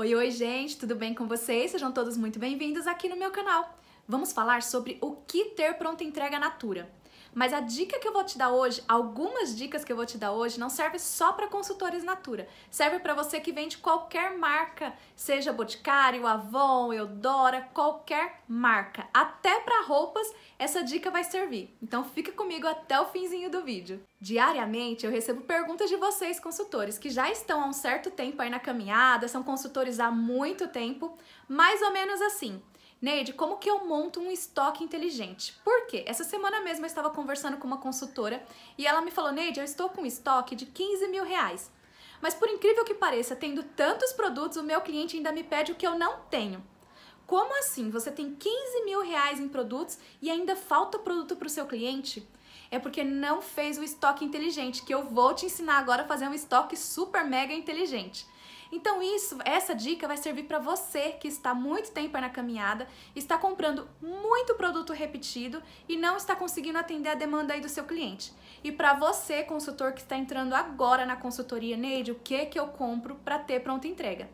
Oi, oi, gente, tudo bem com vocês? Sejam todos muito bem-vindos aqui no meu canal. Vamos falar sobre o que ter pronta entrega Natura. Mas a dica que eu vou te dar hoje, algumas dicas que eu vou te dar hoje, não serve só para consultores Natura. Serve para você que vende qualquer marca, seja Boticário, Avon, Eudora, qualquer marca, até roupas, essa dica vai servir. Então fica comigo até o finzinho do vídeo. Diariamente eu recebo perguntas de vocês, consultores, que já estão há um certo tempo aí na caminhada, são consultores há muito tempo, mais ou menos assim. Neide, como que eu monto um estoque inteligente? Por quê? Essa semana mesmo eu estava conversando com uma consultora e ela me falou, Neide, eu estou com um estoque de 15 mil reais. Mas por incrível que pareça, tendo tantos produtos, o meu cliente ainda me pede o que eu não tenho. Como assim? Você tem 15 mil reais em produtos e ainda falta produto para o seu cliente? É porque não fez o estoque inteligente, que eu vou te ensinar agora a fazer um estoque super mega inteligente. Então isso, essa dica vai servir para você que está muito tempo na caminhada, está comprando muito produto repetido e não está conseguindo atender a demanda aí do seu cliente. E para você, consultor que está entrando agora na consultoria Neide, o que que eu compro para ter pronta entrega?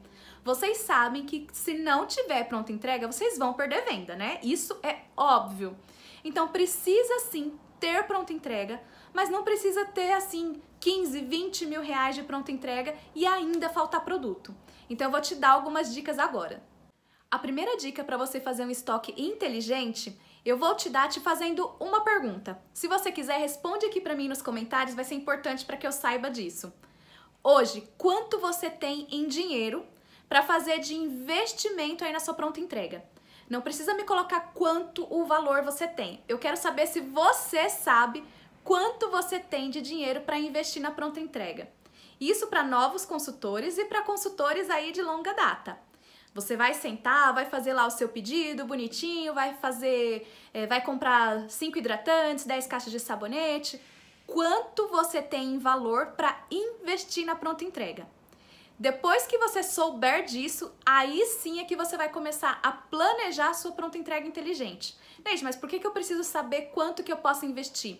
Vocês sabem que se não tiver pronta entrega, vocês vão perder venda, né? Isso é óbvio. Então precisa sim ter pronta entrega, mas não precisa ter assim 15, 20 mil reais de pronta entrega e ainda faltar produto. Então eu vou te dar algumas dicas agora. A primeira dica para você fazer um estoque inteligente, eu vou te dar te fazendo uma pergunta. Se você quiser, responde aqui para mim nos comentários, vai ser importante para que eu saiba disso. Hoje, quanto você tem em dinheiro para fazer de investimento aí na sua pronta entrega? Não precisa me colocar quanto o valor você tem. Eu quero saber se você sabe quanto você tem de dinheiro para investir na pronta entrega. Isso para novos consultores e para consultores aí de longa data. Você vai sentar, vai fazer lá o seu pedido bonitinho, vai fazer, é, vai comprar cinco hidratantes, 10 caixas de sabonete. Quanto você tem em valor para investir na pronta entrega? Depois que você souber disso, aí sim é que você vai começar a planejar a sua pronta entrega inteligente. Gente, mas por que, que eu preciso saber quanto que eu posso investir?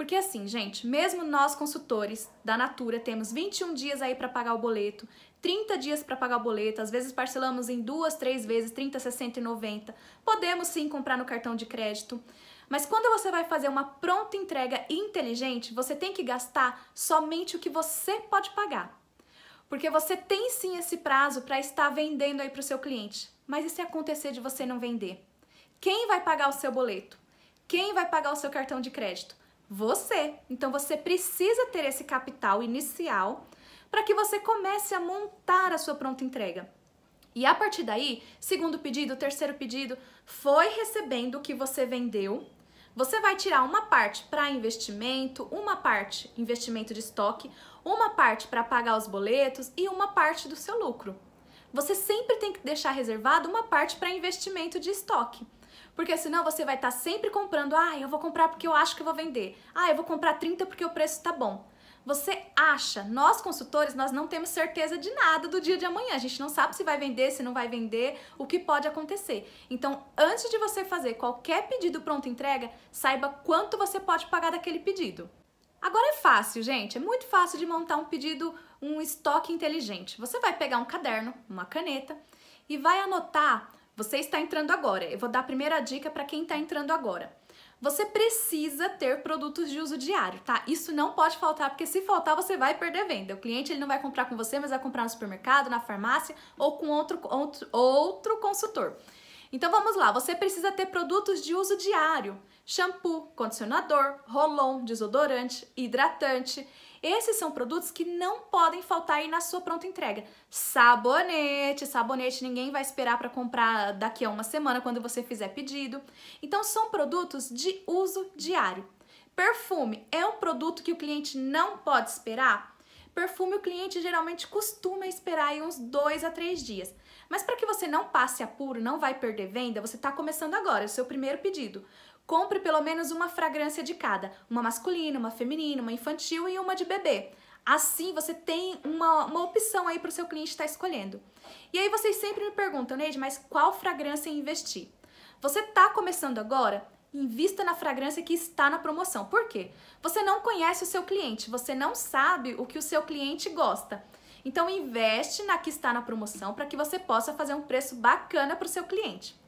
Porque assim, gente, mesmo nós consultores da Natura temos 21 dias aí para pagar o boleto, 30 dias para pagar o boleto, às vezes parcelamos em duas, três vezes, 30, 60 e 90. Podemos sim comprar no cartão de crédito. Mas quando você vai fazer uma pronta entrega inteligente, você tem que gastar somente o que você pode pagar. Porque você tem sim esse prazo para estar vendendo aí para o seu cliente. Mas e se acontecer de você não vender? Quem vai pagar o seu boleto? Quem vai pagar o seu cartão de crédito? você. Então você precisa ter esse capital inicial para que você comece a montar a sua pronta entrega. E a partir daí, segundo pedido, terceiro pedido, foi recebendo o que você vendeu. Você vai tirar uma parte para investimento, uma parte investimento de estoque, uma parte para pagar os boletos e uma parte do seu lucro. Você sempre tem que deixar reservado uma parte para investimento de estoque. Porque senão você vai estar tá sempre comprando, ah, eu vou comprar porque eu acho que vou vender. Ah, eu vou comprar 30 porque o preço está bom. Você acha, nós consultores, nós não temos certeza de nada do dia de amanhã. A gente não sabe se vai vender, se não vai vender, o que pode acontecer. Então, antes de você fazer qualquer pedido pronto entrega, saiba quanto você pode pagar daquele pedido. Agora é fácil, gente, é muito fácil de montar um pedido, um estoque inteligente. Você vai pegar um caderno, uma caneta e vai anotar você está entrando agora. Eu vou dar a primeira dica para quem está entrando agora. Você precisa ter produtos de uso diário, tá? Isso não pode faltar, porque se faltar, você vai perder venda. O cliente ele não vai comprar com você, mas vai comprar no supermercado, na farmácia ou com outro, outro, outro consultor. Então vamos lá, você precisa ter produtos de uso diário: shampoo, condicionador, rolon, desodorante, hidratante. Esses são produtos que não podem faltar aí na sua pronta entrega. Sabonete, sabonete ninguém vai esperar para comprar daqui a uma semana quando você fizer pedido. Então são produtos de uso diário. Perfume é um produto que o cliente não pode esperar? Perfume o cliente geralmente costuma esperar aí uns dois a três dias. Mas para que você não passe apuro, não vai perder venda, você está começando agora, é o seu primeiro pedido. Compre pelo menos uma fragrância de cada, uma masculina, uma feminina, uma infantil e uma de bebê. Assim você tem uma, uma opção aí para o seu cliente estar tá escolhendo. E aí vocês sempre me perguntam, Neide, mas qual fragrância investir? Você está começando agora? Invista na fragrância que está na promoção. Por quê? Você não conhece o seu cliente, você não sabe o que o seu cliente gosta. Então investe na que está na promoção para que você possa fazer um preço bacana para o seu cliente.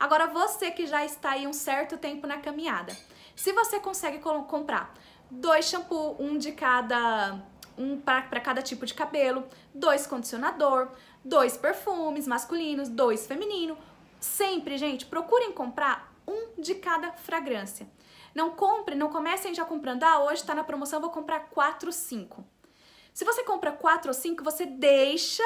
Agora você que já está aí um certo tempo na caminhada, se você consegue comprar dois shampoos, um de cada um para cada tipo de cabelo, dois condicionador, dois perfumes masculinos, dois feminino. Sempre, gente, procurem comprar um de cada fragrância. Não compre, não comecem já comprando, ah, hoje está na promoção, vou comprar quatro, cinco. Se você compra quatro ou cinco, você deixa,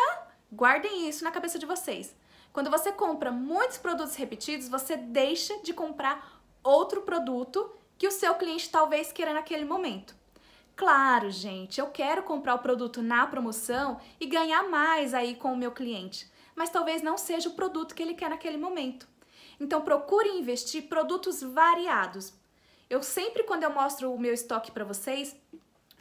guardem isso na cabeça de vocês. Quando você compra muitos produtos repetidos, você deixa de comprar outro produto que o seu cliente talvez queira naquele momento. Claro, gente, eu quero comprar o produto na promoção e ganhar mais aí com o meu cliente, mas talvez não seja o produto que ele quer naquele momento. Então procure investir produtos variados. Eu sempre quando eu mostro o meu estoque para vocês,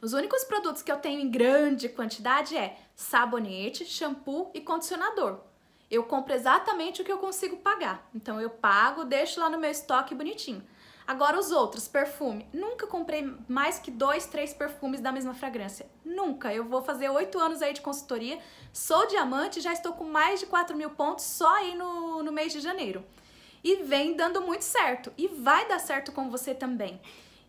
os únicos produtos que eu tenho em grande quantidade é sabonete, shampoo e condicionador eu compro exatamente o que eu consigo pagar. Então eu pago, deixo lá no meu estoque bonitinho. Agora os outros, perfume. Nunca comprei mais que dois, três perfumes da mesma fragrância. Nunca. Eu vou fazer oito anos aí de consultoria, sou diamante, já estou com mais de 4 mil pontos só aí no, no mês de janeiro. E vem dando muito certo. E vai dar certo com você também.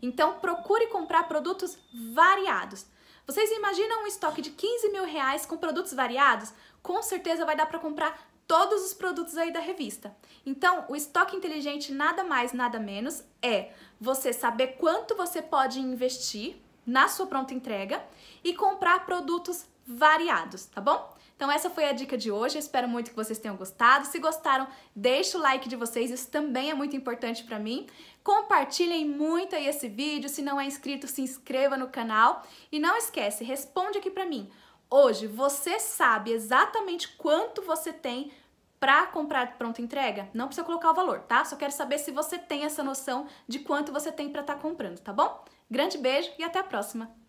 Então procure comprar produtos variados. Vocês imaginam um estoque de 15 mil reais com produtos variados? Com certeza vai dar para comprar todos os produtos aí da revista. Então, o estoque inteligente nada mais, nada menos é você saber quanto você pode investir na sua pronta entrega e comprar produtos variados, tá bom? Então essa foi a dica de hoje, espero muito que vocês tenham gostado. Se gostaram, deixe o like de vocês, isso também é muito importante para mim. Compartilhem muito aí esse vídeo, se não é inscrito, se inscreva no canal. E não esquece, responde aqui para mim. Hoje você sabe exatamente quanto você tem para comprar pronta entrega? Não precisa colocar o valor, tá? Só quero saber se você tem essa noção de quanto você tem para estar tá comprando, tá bom? Grande beijo e até a próxima!